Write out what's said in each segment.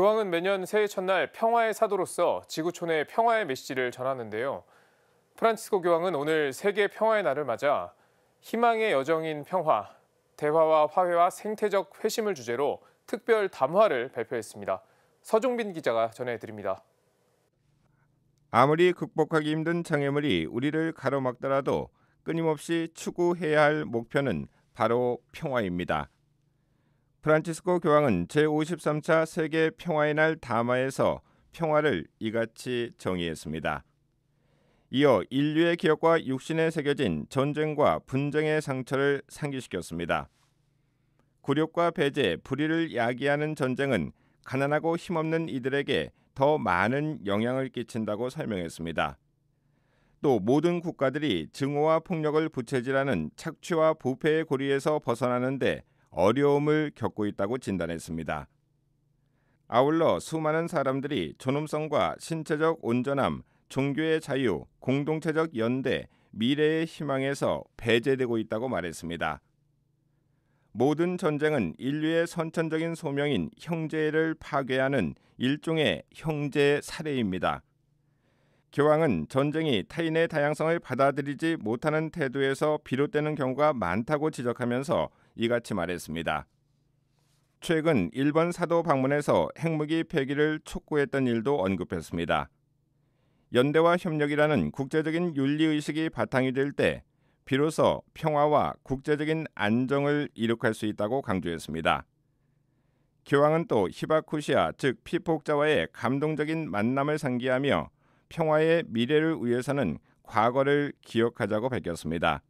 교황은 매년 새해 첫날 평화의 사도로서 지구촌에 평화의 메시지를 전하는데요. 프란치스코 교황은 오늘 세계 평화의 날을 맞아 희망의 여정인 평화, 대화와 화해와 생태적 회심을 주제로 특별 담화를 발표했습니다. 서종빈 기자가 전해드립니다. 아무리 극복하기 힘든 장애물이 우리를 가로막더라도 끊임없이 추구해야 할 목표는 바로 평화입니다. 프란치스코 교황은 제53차 세계 평화의 날 다마에서 평화를 이같이 정의했습니다. 이어 인류의 기억과 육신에 새겨진 전쟁과 분쟁의 상처를 상기시켰습니다. 굴욕과 배제, 불의를 야기하는 전쟁은 가난하고 힘없는 이들에게 더 많은 영향을 끼친다고 설명했습니다. 또 모든 국가들이 증오와 폭력을 부채질하는 착취와 부패의 고리에서 벗어나는데 어려움을 겪고 있다고 진단했습니다. 아울러 수많은 사람들이 존엄성과 신체적 온전함, 종교의 자유, 공동체적 연대, 미래의 희망에서 배제되고 있다고 말했습니다. 모든 전쟁은 인류의 선천적인 소명인 형제를 파괴하는 일종의 형제 살해입니다. 교황은 전쟁이 타인의 다양성을 받아들이지 못하는 태도에서 비롯되는 경우가 많다고 지적하면서 이같이 말했습니다. 최근 일본 사도 방문에서 핵무기 폐기를 촉구했던 일도 언급했습니다. 연대와 협력이라는 국제적인 윤리의식이 바탕이 될 때 비로소 평화와 국제적인 안정을 이룩할 수 있다고 강조했습니다. 교황은 또 히바쿠시아 즉 피폭자와의 감동적인 만남을 상기하며 평화의 미래를 위해서는 과거를 기억하자고 밝혔습니다.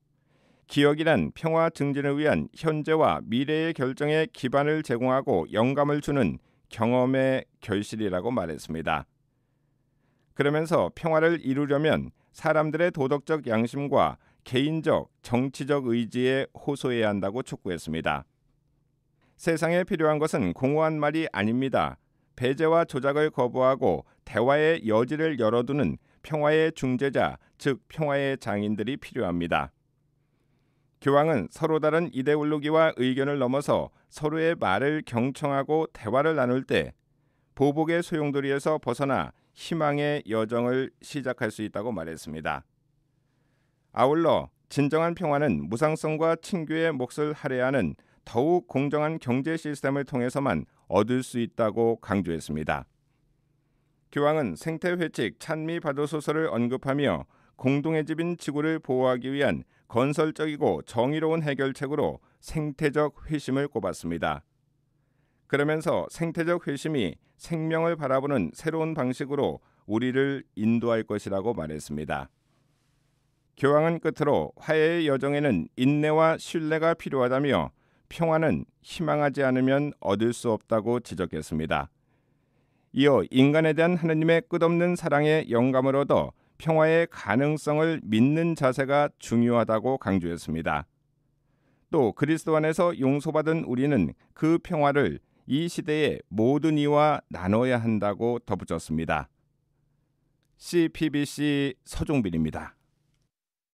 기억이란 평화 증진을 위한 현재와 미래의 결정에 기반을 제공하고 영감을 주는 경험의 결실이라고 말했습니다. 그러면서 평화를 이루려면 사람들의 도덕적 양심과 개인적, 정치적 의지에 호소해야 한다고 촉구했습니다. 세상에 필요한 것은 공허한 말이 아닙니다. 배제와 조작을 거부하고 대화의 여지를 열어두는 평화의 중재자, 즉 평화의 장인들이 필요합니다. 교황은 서로 다른 이데올로기와 의견을 넘어서 서로의 말을 경청하고 대화를 나눌 때 보복의 소용돌이에서 벗어나 희망의 여정을 시작할 수 있다고 말했습니다. 아울러 진정한 평화는 무상성과 친교의 몫을 할애하는 더욱 공정한 경제 시스템을 통해서만 얻을 수 있다고 강조했습니다. 교황은 생태 회칙 찬미 바도 소설을 언급하며 공동의 집인 지구를 보호하기 위한 건설적이고 정의로운 해결책으로 생태적 회심을 꼽았습니다. 그러면서 생태적 회심이 생명을 바라보는 새로운 방식으로 우리를 인도할 것이라고 말했습니다. 교황은 끝으로 화해의 여정에는 인내와 신뢰가 필요하다며 평화는 희망하지 않으면 얻을 수 없다고 지적했습니다. 이어 인간에 대한 하느님의 끝없는 사랑의 영감을 얻어 평화의 가능성을 믿는 자세가 중요하다고 강조했습니다. 또 그리스도 안에서 용서받은 우리는 그 평화를 이 시대의 모든 이와 나눠야 한다고 덧붙였습니다. CPBC 서종빈입니다.